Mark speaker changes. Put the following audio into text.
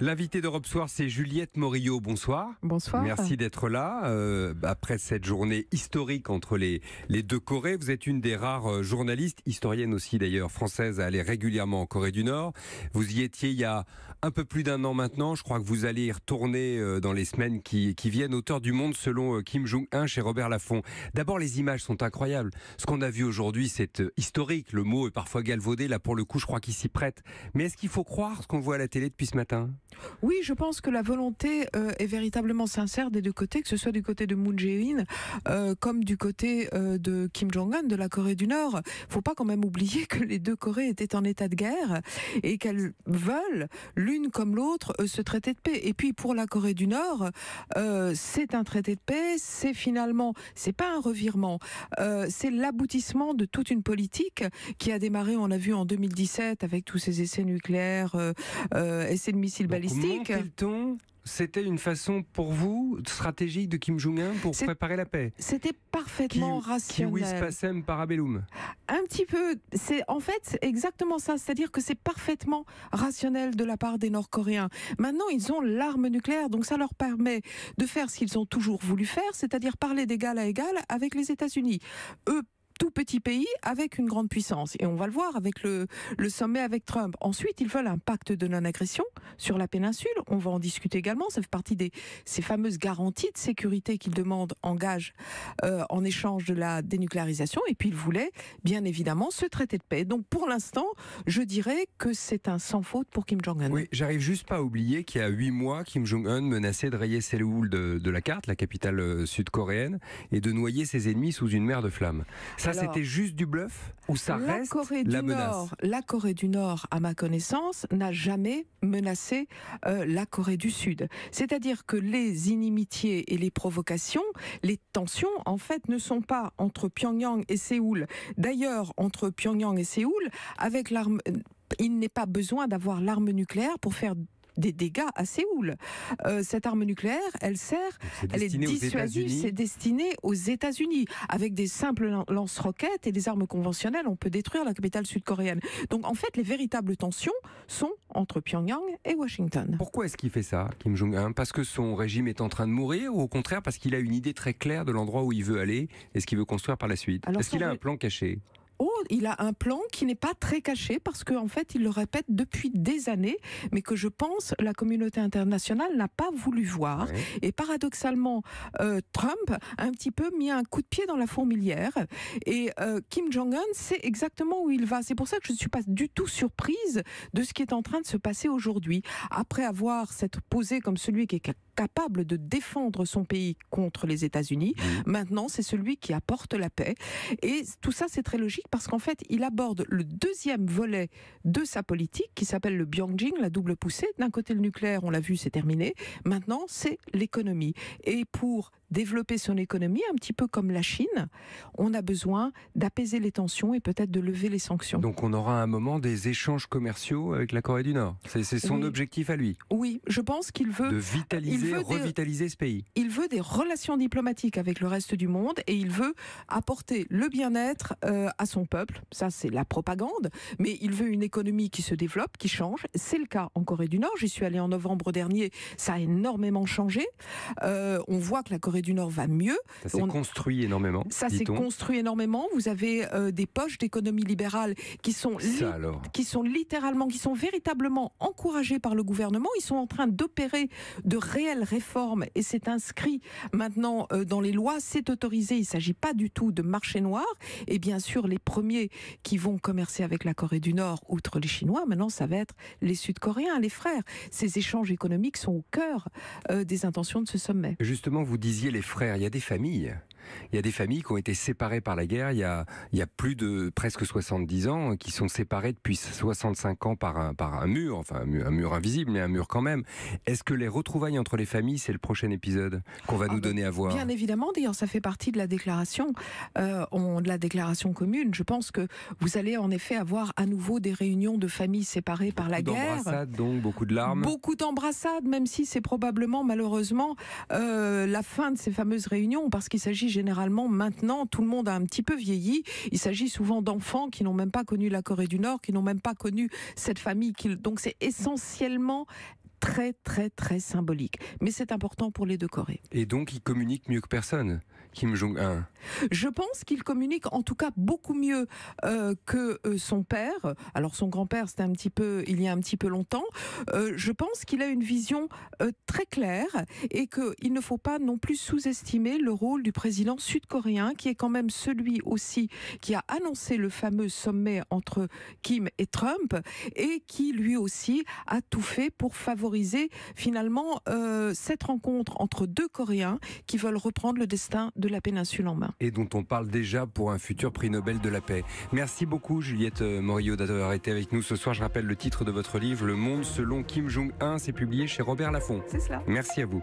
Speaker 1: L'invité d'Europe Soir, c'est Juliette Morillo. Bonsoir. Bonsoir. Merci d'être là. Euh, après cette journée historique entre les, les deux Corées, vous êtes une des rares euh, journalistes, historienne aussi d'ailleurs, française, à aller régulièrement en Corée du Nord. Vous y étiez il y a un peu plus d'un an maintenant. Je crois que vous allez y retourner euh, dans les semaines qui, viennent, auteur du monde selon Kim Jong-un chez Robert Laffont. D'abord, les images sont incroyables. Ce qu'on a vu aujourd'hui, c'est historique. Le mot est parfois galvaudé. Là, pour le coup, je crois qu'il s'y prête. Mais est-ce qu'il faut croire ce qu'on voit à la télé depuis ce matin
Speaker 2: oui, je pense que la volonté euh, est véritablement sincère des deux côtés, que ce soit du côté de Moon Jae-in euh, comme du côté euh, de Kim Jong-un de la Corée du Nord. Il Faut pas quand même oublier que les deux Corées étaient en état de guerre et qu'elles veulent l'une comme l'autre ce traité de paix. Et puis pour la Corée du Nord, c'est un traité de paix, c'est finalement, c'est pas un revirement, c'est l'aboutissement de toute une politique qui a démarré, on l'a vu en 2017 avec tous ces essais nucléaires, essais de missiles balistiques
Speaker 1: c'était une façon pour vous stratégique de Kim Jong-un pour préparer la paix.
Speaker 2: C'était parfaitement rationnel. Un petit peu. C'est en fait exactement ça. C'est-à-dire que c'est parfaitement rationnel de la part des Nord-Coréens. Maintenant, ils ont l'arme nucléaire, donc ça leur permet de faire ce qu'ils ont toujours voulu faire, c'est-à-dire parler d'égal à égal avec les États-Unis. Eux tout petit pays avec une grande puissance. Et on va le voir avec le, le sommet avec Trump. Ensuite, ils veulent un pacte de non-agression sur la péninsule. On va en discuter également. Ça fait partie des ces fameuses garanties de sécurité qu'ils demandent en gage euh, en échange de la dénucléarisation. Et puis, ils voulaient bien évidemment ce traité de paix. Donc, pour l'instant, je dirais que c'est un sans faute pour Kim Jong-un. Oui, j'arrive juste pas à
Speaker 1: oublier qu'il y a huit mois, Kim Jong-un menaçait de rayer Séoul de, de la carte, la capitale euh, sud-coréenne, et de noyer ses ennemis sous une mer de flammes. Ça, c'était juste du bluff ou ça la reste Corée la du menace Nord,
Speaker 2: La Corée du Nord, à ma connaissance, n'a jamais menacé euh, la Corée du Sud. C'est-à-dire que les inimitiés et les provocations, les tensions, en fait, ne sont pas entre Pyongyang et Séoul. D'ailleurs, entre Pyongyang et Séoul, avec l'arme euh, il n'est pas besoin d'avoir l'arme nucléaire pour faire des dégâts à Séoul. Euh, cette arme nucléaire, elle sert, elle est dissuasive, c'est destiné aux États-Unis. Avec des simples lance-roquettes et des armes conventionnelles, on peut détruire la capitale sud-coréenne. Donc en fait, les véritables tensions sont entre Pyongyang et Washington. Pourquoi est-ce qu'il
Speaker 1: fait ça, Kim Jong-un Parce que son régime est en train de mourir ou au contraire parce qu'il a une idée très claire de l'endroit où il veut aller et ce qu'il veut construire par la suite Est-ce qu'il a un plan caché
Speaker 2: oh, il a un plan qui n'est pas très caché parce qu'en fait, il le répète depuis des années, mais que je pense la communauté internationale n'a pas voulu voir. Et paradoxalement, euh, Trump a un petit peu mis un coup de pied dans la fourmilière et euh, Kim Jong-un sait exactement où il va. C'est pour ça que je ne suis pas du tout surprise de ce qui est en train de se passer aujourd'hui. Après avoir cette posée comme celui qui est capable de défendre son pays contre les États-Unis. Mmh. Maintenant, c'est celui qui apporte la paix. Et tout ça, c'est très logique parce qu'en fait, il aborde le deuxième volet de sa politique qui s'appelle le Byangjing, la double poussée. D'un côté, le nucléaire, on l'a vu, c'est terminé. Maintenant, c'est l'économie. Et pour développer son économie, un petit peu comme la Chine, on a besoin d'apaiser les tensions et peut-être de lever les sanctions. Donc
Speaker 1: on aura un moment des échanges commerciaux avec la Corée du Nord. C'est son objectif à lui.
Speaker 2: Oui, je pense qu'il veut... De vitaliser, revitaliser ce pays. Il veut des relations diplomatiques avec le reste du monde et il veut apporter le bien-être euh, à son peuple. Ça, c'est la propagande. Mais il veut une économie qui se développe, qui change. C'est le cas en Corée du Nord. J'y suis allé en novembre dernier. Ça a énormément changé. Euh, on voit que la Corée du Nord va mieux. Ça s'est
Speaker 1: construit énormément. Ça s'est construit
Speaker 2: énormément. Vous avez euh, des poches d'économie libérale qui sont, qui sont littéralement, qui sont véritablement encouragées par le gouvernement. Ils sont en train d'opérer de réelles réformes et c'est inscrit maintenant euh, dans les lois. C'est autorisé. Il ne s'agit pas du tout de marché noir. Et bien sûr, les premiers qui vont commercer avec la Corée du Nord, outre les Chinois, maintenant, ça va être les Sud-Coréens, les frères. Ces échanges économiques sont au cœur euh, des intentions de ce sommet.
Speaker 1: Justement, vous disiez les frères, il y a des familles il y a des familles qui ont été séparées par la guerre. Il y a, il y a plus de presque 70 ans qui sont séparées depuis 65 ans par un, par un mur, enfin un mur, invisible, mais un mur quand même. Est-ce que les retrouvailles entre les familles, c'est le prochain épisode qu'on va ah nous bah, donner à voir Bien
Speaker 2: évidemment, d'ailleurs, ça fait partie de la déclaration, euh, de la déclaration commune. Je pense que vous allez en effet avoir à nouveau des réunions de familles séparées par la guerre.
Speaker 1: donc beaucoup de larmes.
Speaker 2: Beaucoup d'embrassades, même si c'est probablement malheureusement euh, la fin de ces fameuses réunions, parce qu'il s'agit généralement maintenant, tout le monde a un petit peu vieilli. Il s'agit souvent d'enfants qui n'ont même pas connu la Corée du Nord, qui n'ont même pas connu cette famille. Donc c'est essentiellement très très très symbolique. Mais c'est important pour les deux Corées.
Speaker 1: Et donc ils communiquent mieux que personne Kim Jong-un
Speaker 2: Je pense qu'il communique en tout cas beaucoup mieux euh, que euh, son père. Alors son grand-père, c'était un petit peu, il y a un petit peu longtemps. Euh, je pense qu'il a une vision très claire et qu'il ne faut pas non plus sous-estimer le rôle du président sud-coréen, qui est quand même celui aussi qui a annoncé le fameux sommet entre Kim et Trump et qui lui aussi a tout fait pour favoriser finalement cette rencontre entre deux Coréens qui veulent reprendre le destin de de la péninsule en main.
Speaker 1: Et dont on parle déjà pour un futur prix Nobel de la paix. Merci beaucoup Juliette euh, Morillot d'avoir été avec nous ce soir. Je rappelle le titre de votre livre, Le Monde selon Kim Jong-un. C'est publié chez Robert Laffont. C'est cela. Merci à vous.